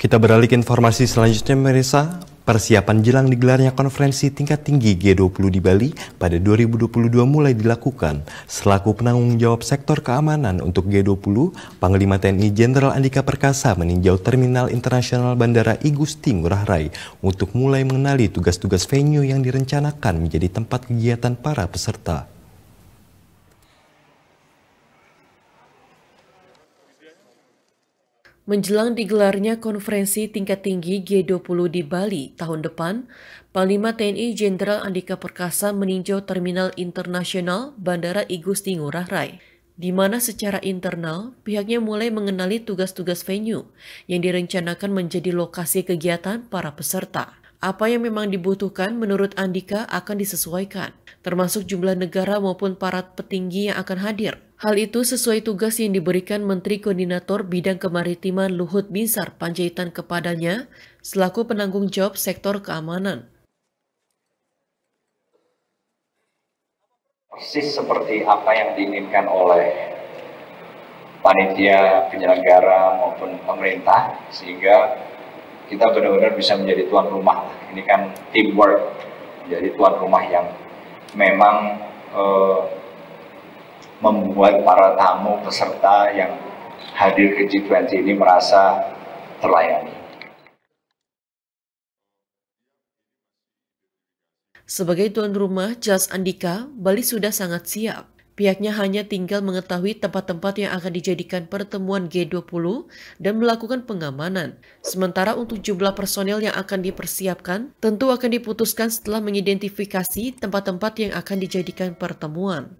Kita beralih ke informasi selanjutnya, Meresa. Persiapan jelang digelarnya konferensi tingkat tinggi G20 di Bali pada 2022 mulai dilakukan. Selaku penanggung jawab sektor keamanan untuk G20, Panglima TNI Jenderal Andika Perkasa meninjau Terminal Internasional Bandara I Gusti Ngurah Rai untuk mulai mengenali tugas-tugas venue yang direncanakan menjadi tempat kegiatan para peserta. Menjelang digelarnya konferensi tingkat tinggi G20 di Bali tahun depan, Panglima TNI Jenderal Andika Perkasa meninjau Terminal Internasional Bandara Igusti Ngurah Rai, di mana secara internal pihaknya mulai mengenali tugas-tugas venue yang direncanakan menjadi lokasi kegiatan para peserta. Apa yang memang dibutuhkan menurut Andika akan disesuaikan, termasuk jumlah negara maupun para petinggi yang akan hadir. Hal itu sesuai tugas yang diberikan Menteri Koordinator Bidang Kemaritiman Luhut Binsar Panjaitan kepadanya selaku penanggung jawab sektor keamanan. Persis seperti apa yang diinginkan oleh panitia penyelenggara maupun pemerintah sehingga kita benar-benar bisa menjadi tuan rumah. Ini kan teamwork, menjadi tuan rumah yang memang eh, membuat para tamu peserta yang hadir ke G20 ini merasa terlayani. Sebagai tuan rumah, Jas Andika, Bali sudah sangat siap. Pihaknya hanya tinggal mengetahui tempat-tempat yang akan dijadikan pertemuan G20 dan melakukan pengamanan. Sementara untuk jumlah personel yang akan dipersiapkan, tentu akan diputuskan setelah mengidentifikasi tempat-tempat yang akan dijadikan pertemuan.